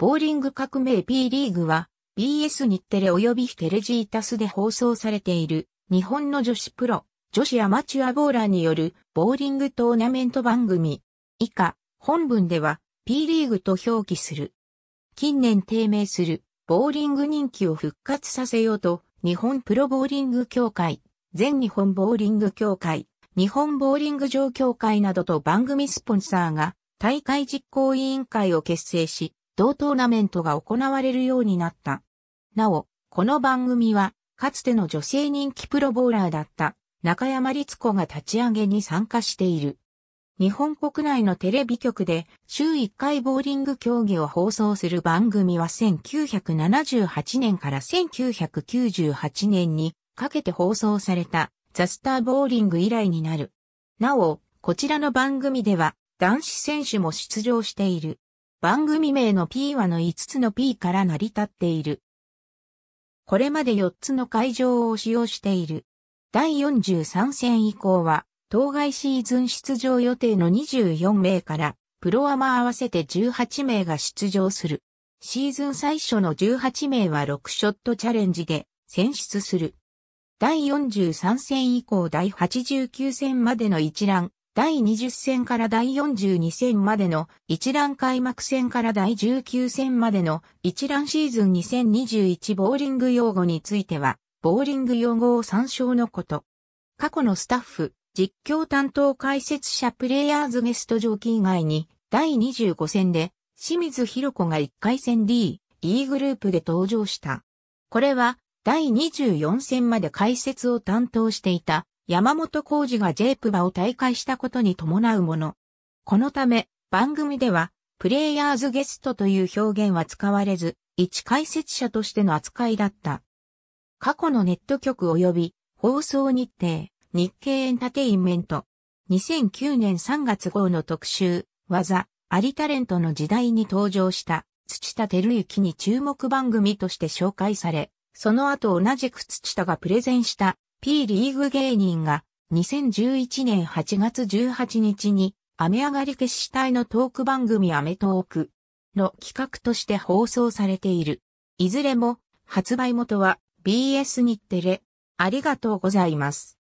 ボーリング革命 P リーグは BS 日テレ及びテレジータスで放送されている日本の女子プロ、女子アマチュアボーラーによるボーリングトーナメント番組。以下、本文では P リーグと表記する。近年低迷するボーリング人気を復活させようと日本プロボーリング協会、全日本ボーリング協会、日本ボーリング場協会などと番組スポンサーが大会実行委員会を結成し、同トーナメントが行われるようになった。なお、この番組は、かつての女性人気プロボーラーだった中山律子が立ち上げに参加している。日本国内のテレビ局で週1回ボーリング競技を放送する番組は1978年から1998年にかけて放送されたザスターボーリング以来になる。なお、こちらの番組では男子選手も出場している。番組名の P はの5つの P から成り立っている。これまで4つの会場を使用している。第43戦以降は、当該シーズン出場予定の24名から、プロアマ合わせて18名が出場する。シーズン最初の18名は6ショットチャレンジで選出する。第43戦以降第89戦までの一覧、第20戦から第42戦までの一覧開幕戦から第19戦までの一覧シーズン2021ボーリング用語については、ボーリング用語を参照のこと。過去のスタッフ、実況担当解説者プレイヤーズゲスト上記以外に、第25戦で、清水博子が1回戦 D、E グループで登場した。これは、第24戦まで解説を担当していた、山本浩二が J プバを退会したことに伴うもの。このため、番組では、プレイヤーズゲストという表現は使われず、一解説者としての扱いだった。過去のネット局及び放送日程、日経エンタテインメント。2009年3月号の特集、技、ありタレントの時代に登場した土田照之に注目番組として紹介され、その後同じく土田がプレゼンした P リーグ芸人が2011年8月18日に雨上がり決死隊のトーク番組アメトークの企画として放送されている。いずれも発売元は BS 日テレ。ありがとうございます。